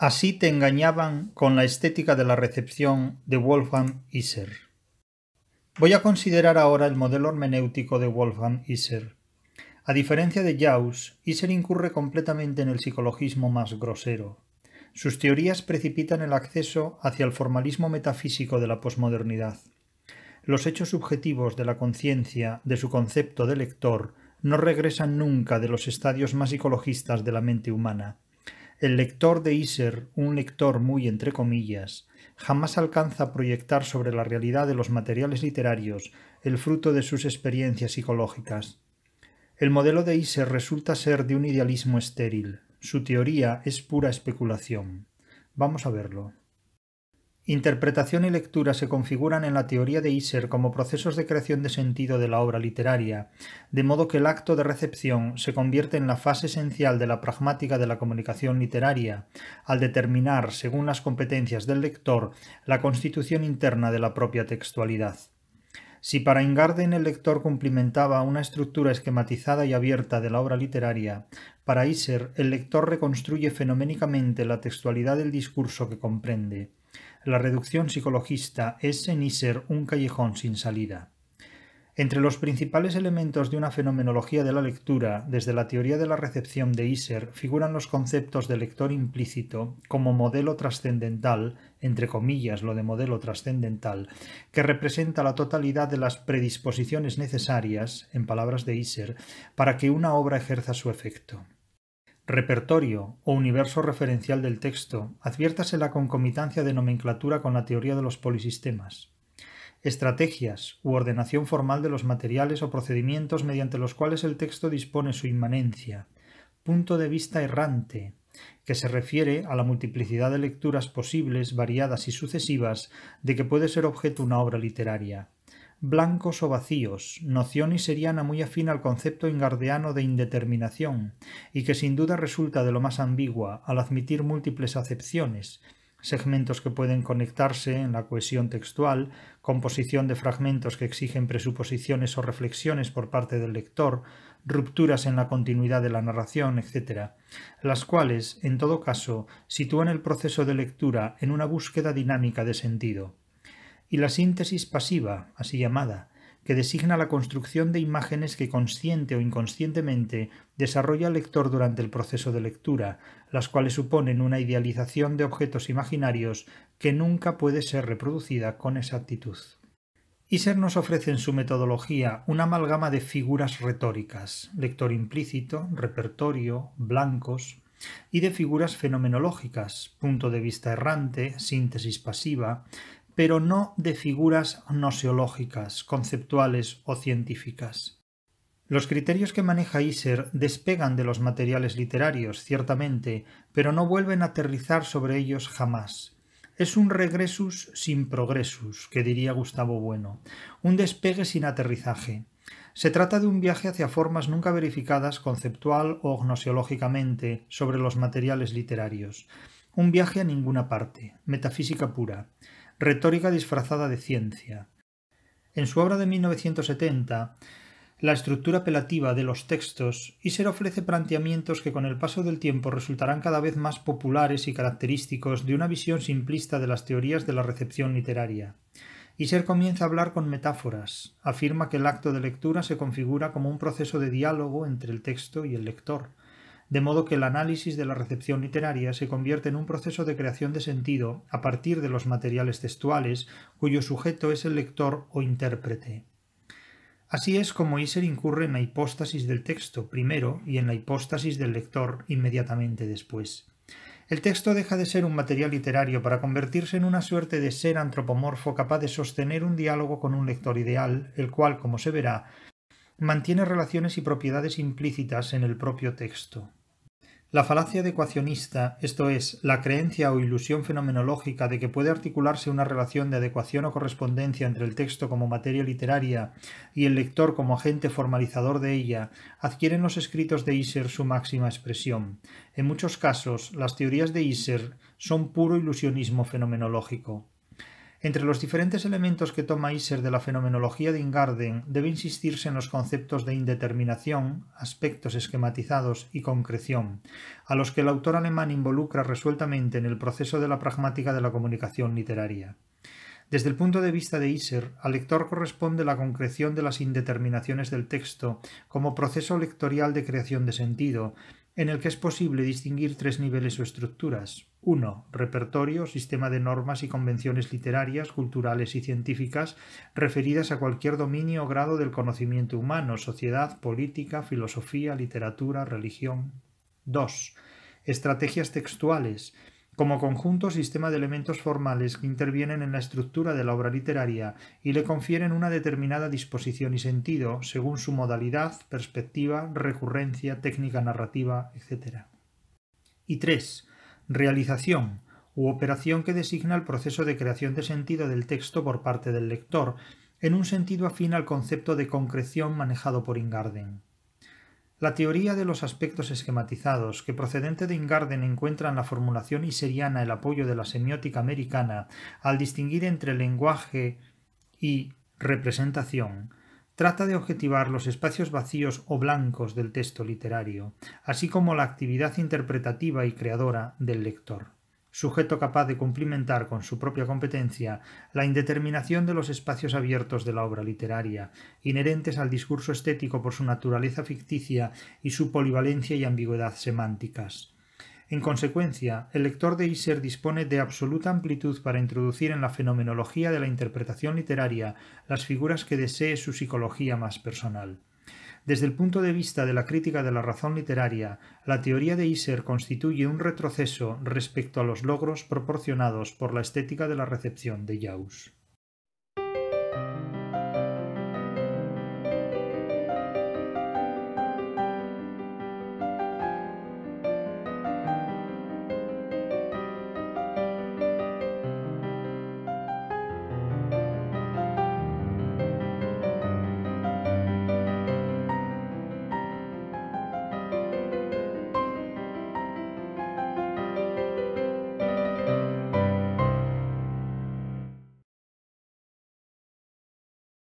Así te engañaban con la estética de la recepción de Wolfgang Iser. Voy a considerar ahora el modelo hermenéutico de Wolfgang Iser. A diferencia de Jaus, Iser incurre completamente en el psicologismo más grosero. Sus teorías precipitan el acceso hacia el formalismo metafísico de la posmodernidad. Los hechos subjetivos de la conciencia, de su concepto de lector, no regresan nunca de los estadios más psicologistas de la mente humana. El lector de Iser, un lector muy entre comillas, jamás alcanza a proyectar sobre la realidad de los materiales literarios el fruto de sus experiencias psicológicas. El modelo de Iser resulta ser de un idealismo estéril. Su teoría es pura especulación. Vamos a verlo. Interpretación y lectura se configuran en la teoría de Iser como procesos de creación de sentido de la obra literaria, de modo que el acto de recepción se convierte en la fase esencial de la pragmática de la comunicación literaria, al determinar, según las competencias del lector, la constitución interna de la propia textualidad. Si para Ingarden el lector cumplimentaba una estructura esquematizada y abierta de la obra literaria, para Iser el lector reconstruye fenoménicamente la textualidad del discurso que comprende. La reducción psicologista es en Iser un callejón sin salida. Entre los principales elementos de una fenomenología de la lectura, desde la teoría de la recepción de Iser, figuran los conceptos de lector implícito como modelo trascendental, entre comillas lo de modelo trascendental, que representa la totalidad de las predisposiciones necesarias, en palabras de Iser, para que una obra ejerza su efecto repertorio o universo referencial del texto, adviértase la concomitancia de nomenclatura con la teoría de los polisistemas. Estrategias u ordenación formal de los materiales o procedimientos mediante los cuales el texto dispone su inmanencia. Punto de vista errante, que se refiere a la multiplicidad de lecturas posibles, variadas y sucesivas de que puede ser objeto una obra literaria blancos o vacíos, noción y seriana muy afín al concepto ingardiano de indeterminación, y que sin duda resulta de lo más ambigua al admitir múltiples acepciones, segmentos que pueden conectarse en la cohesión textual, composición de fragmentos que exigen presuposiciones o reflexiones por parte del lector, rupturas en la continuidad de la narración, etc., las cuales, en todo caso, sitúan el proceso de lectura en una búsqueda dinámica de sentido y la síntesis pasiva, así llamada, que designa la construcción de imágenes que consciente o inconscientemente desarrolla el lector durante el proceso de lectura, las cuales suponen una idealización de objetos imaginarios que nunca puede ser reproducida con exactitud. Iser nos ofrece en su metodología una amalgama de figuras retóricas, lector implícito, repertorio, blancos, y de figuras fenomenológicas, punto de vista errante, síntesis pasiva, pero no de figuras gnoseológicas, conceptuales o científicas. Los criterios que maneja Iser despegan de los materiales literarios, ciertamente, pero no vuelven a aterrizar sobre ellos jamás. Es un regresus sin progresus, que diría Gustavo Bueno, un despegue sin aterrizaje. Se trata de un viaje hacia formas nunca verificadas conceptual o gnoseológicamente sobre los materiales literarios. Un viaje a ninguna parte, metafísica pura retórica disfrazada de ciencia. En su obra de 1970, la estructura apelativa de los textos, Iser ofrece planteamientos que con el paso del tiempo resultarán cada vez más populares y característicos de una visión simplista de las teorías de la recepción literaria. Iser comienza a hablar con metáforas, afirma que el acto de lectura se configura como un proceso de diálogo entre el texto y el lector, de modo que el análisis de la recepción literaria se convierte en un proceso de creación de sentido a partir de los materiales textuales cuyo sujeto es el lector o intérprete. Así es como Iser incurre en la hipóstasis del texto primero y en la hipóstasis del lector inmediatamente después. El texto deja de ser un material literario para convertirse en una suerte de ser antropomorfo capaz de sostener un diálogo con un lector ideal, el cual, como se verá, mantiene relaciones y propiedades implícitas en el propio texto. La falacia adecuacionista, esto es, la creencia o ilusión fenomenológica de que puede articularse una relación de adecuación o correspondencia entre el texto como materia literaria y el lector como agente formalizador de ella, adquieren los escritos de Iser su máxima expresión. En muchos casos, las teorías de Iser son puro ilusionismo fenomenológico. Entre los diferentes elementos que toma Iser de la fenomenología de Ingarden debe insistirse en los conceptos de indeterminación, aspectos esquematizados y concreción, a los que el autor alemán involucra resueltamente en el proceso de la pragmática de la comunicación literaria. Desde el punto de vista de Iser, al lector corresponde la concreción de las indeterminaciones del texto como proceso lectorial de creación de sentido, en el que es posible distinguir tres niveles o estructuras. 1. Repertorio, sistema de normas y convenciones literarias, culturales y científicas referidas a cualquier dominio o grado del conocimiento humano, sociedad, política, filosofía, literatura, religión. 2. Estrategias textuales, como conjunto, sistema de elementos formales que intervienen en la estructura de la obra literaria y le confieren una determinada disposición y sentido, según su modalidad, perspectiva, recurrencia, técnica narrativa, etc. Y 3. Realización u operación que designa el proceso de creación de sentido del texto por parte del lector, en un sentido afín al concepto de concreción manejado por Ingarden. La teoría de los aspectos esquematizados, que procedente de Ingarden encuentra en la formulación iseriana el apoyo de la semiótica americana al distinguir entre lenguaje y representación, trata de objetivar los espacios vacíos o blancos del texto literario, así como la actividad interpretativa y creadora del lector sujeto capaz de cumplimentar con su propia competencia la indeterminación de los espacios abiertos de la obra literaria, inherentes al discurso estético por su naturaleza ficticia y su polivalencia y ambigüedad semánticas. En consecuencia, el lector de Iser dispone de absoluta amplitud para introducir en la fenomenología de la interpretación literaria las figuras que desee su psicología más personal. Desde el punto de vista de la crítica de la razón literaria, la teoría de Iser constituye un retroceso respecto a los logros proporcionados por la estética de la recepción de Jaus.